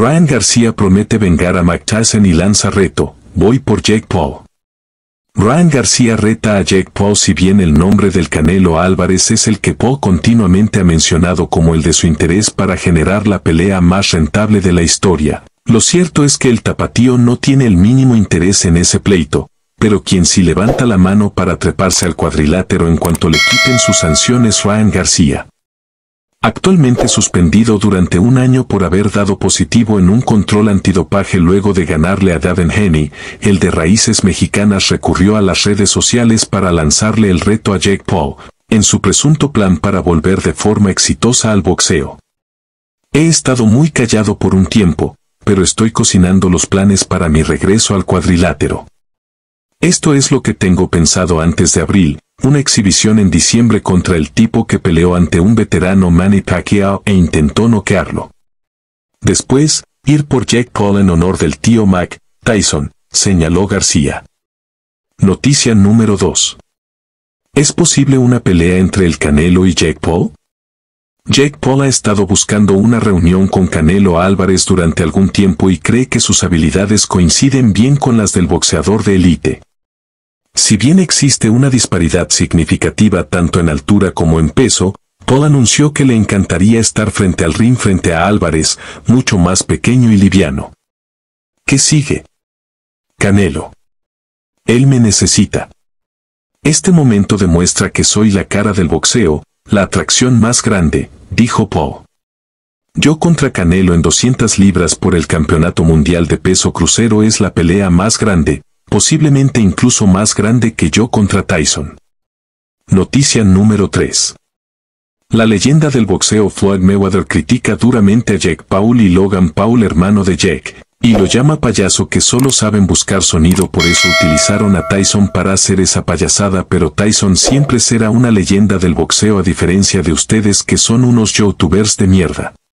Ryan García promete vengar a McTyson y lanza reto, voy por Jake Paul. Ryan García reta a Jake Paul si bien el nombre del Canelo Álvarez es el que Paul continuamente ha mencionado como el de su interés para generar la pelea más rentable de la historia. Lo cierto es que el tapatío no tiene el mínimo interés en ese pleito, pero quien si levanta la mano para treparse al cuadrilátero en cuanto le quiten sus sanciones Ryan García. Actualmente suspendido durante un año por haber dado positivo en un control antidopaje luego de ganarle a Daven Haney, el de raíces mexicanas recurrió a las redes sociales para lanzarle el reto a Jake Paul, en su presunto plan para volver de forma exitosa al boxeo. He estado muy callado por un tiempo, pero estoy cocinando los planes para mi regreso al cuadrilátero. Esto es lo que tengo pensado antes de abril, una exhibición en diciembre contra el tipo que peleó ante un veterano Manny Pacquiao e intentó noquearlo. Después, ir por Jack Paul en honor del tío Mac, Tyson, señaló García. Noticia número 2. ¿Es posible una pelea entre el Canelo y Jack Paul? Jack Paul ha estado buscando una reunión con Canelo Álvarez durante algún tiempo y cree que sus habilidades coinciden bien con las del boxeador de élite. Si bien existe una disparidad significativa tanto en altura como en peso, Paul anunció que le encantaría estar frente al ring frente a Álvarez, mucho más pequeño y liviano. ¿Qué sigue? Canelo. Él me necesita. Este momento demuestra que soy la cara del boxeo, la atracción más grande, dijo Paul. Yo contra Canelo en 200 libras por el Campeonato Mundial de Peso Crucero es la pelea más grande, posiblemente incluso más grande que yo contra Tyson. Noticia número 3. La leyenda del boxeo Floyd Mayweather critica duramente a Jake Paul y Logan Paul hermano de Jake, y lo llama payaso que solo saben buscar sonido por eso utilizaron a Tyson para hacer esa payasada pero Tyson siempre será una leyenda del boxeo a diferencia de ustedes que son unos youtubers de mierda.